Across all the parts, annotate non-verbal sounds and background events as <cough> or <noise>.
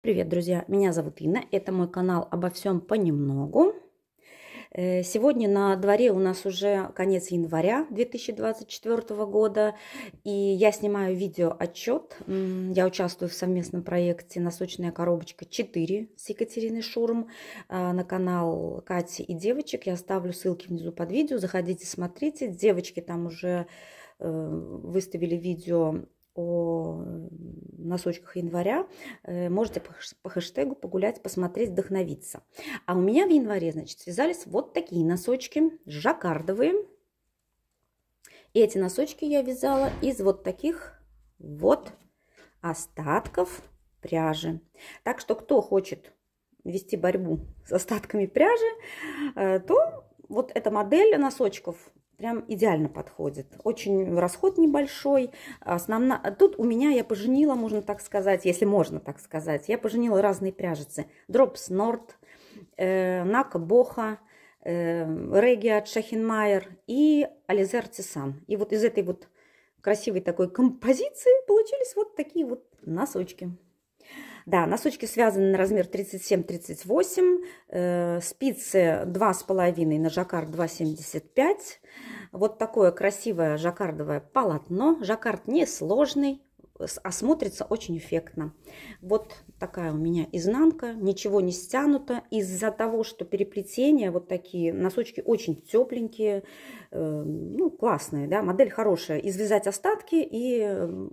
Привет, друзья! Меня зовут Инна. Это мой канал обо всем понемногу. Э, сегодня на дворе у нас уже конец января 2024 года, и я снимаю видеоотчет. Я участвую в совместном проекте «Носочная коробочка 4» с Екатериной Шурм э, на канал Кати и девочек. Я оставлю ссылки внизу под видео, заходите, смотрите. Девочки там уже э, выставили видео о носочках января, э, можете по хэштегу погулять, посмотреть, вдохновиться. А у меня в январе, значит, связались вот такие носочки, жаккардовые. И эти носочки я вязала из вот таких вот остатков пряжи. Так что, кто хочет вести борьбу с остатками пряжи, э, то вот эта модель носочков прям идеально подходит. Очень расход небольшой. Основна... Тут у меня я поженила, можно так сказать, если можно так сказать, я поженила разные пряжицы. Дропс Норд, э, Нака Боха, э, Реги от Шахенмайер и Ализе Артисан. И вот из этой вот красивой такой композиции получились вот такие вот носочки. Да, носочки связаны на размер 37-38, э, спицы 2,5 на жаккард 2,75. Вот такое красивое жаккардовое полотно. Жаккард сложный, а смотрится очень эффектно. Вот такая у меня изнанка, ничего не стянуто. Из-за того, что переплетения, вот такие носочки очень тепленькие, э, ну, классные, да, модель хорошая. Извязать остатки и э,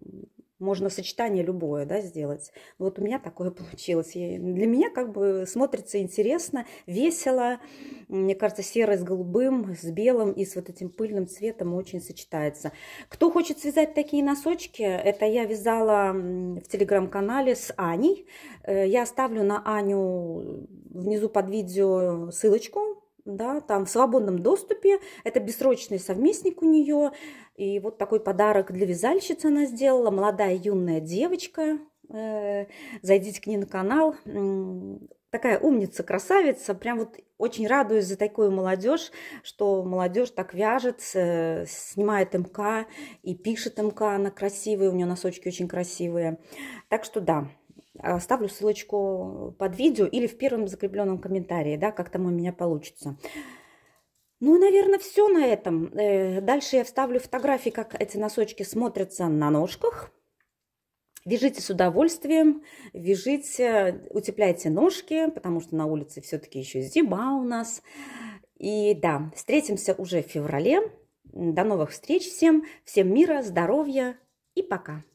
можно сочетание любое да, сделать. Вот у меня такое <laughs> получилось. И для меня как бы смотрится интересно, весело. Мне кажется, серый с голубым, с белым и с вот этим пыльным цветом очень сочетается. Кто хочет связать такие носочки, это я вязала в телеграм-канале с Аней. Э, я оставлю на Аню внизу под видео ссылочку да, там в свободном доступе, это бессрочный совместник у нее, и вот такой подарок для вязальщицы она сделала, молодая юная девочка, э, зайдите к ней на канал, такая умница, красавица, прям вот очень радуюсь за такую молодежь, что молодежь так вяжет, снимает МК и пишет МК, она красивая, у нее носочки очень красивые, так что да, Оставлю а, ссылочку под видео или в первом закрепленном комментарии, да, как там у меня получится. Ну, наверное, все на этом. Э, дальше я вставлю фотографии, как эти носочки смотрятся на ножках. Вяжите с удовольствием, вяжите, утепляйте ножки, потому что на улице все-таки еще зима у нас. И да, встретимся уже в феврале. До новых встреч всем, всем мира, здоровья и пока!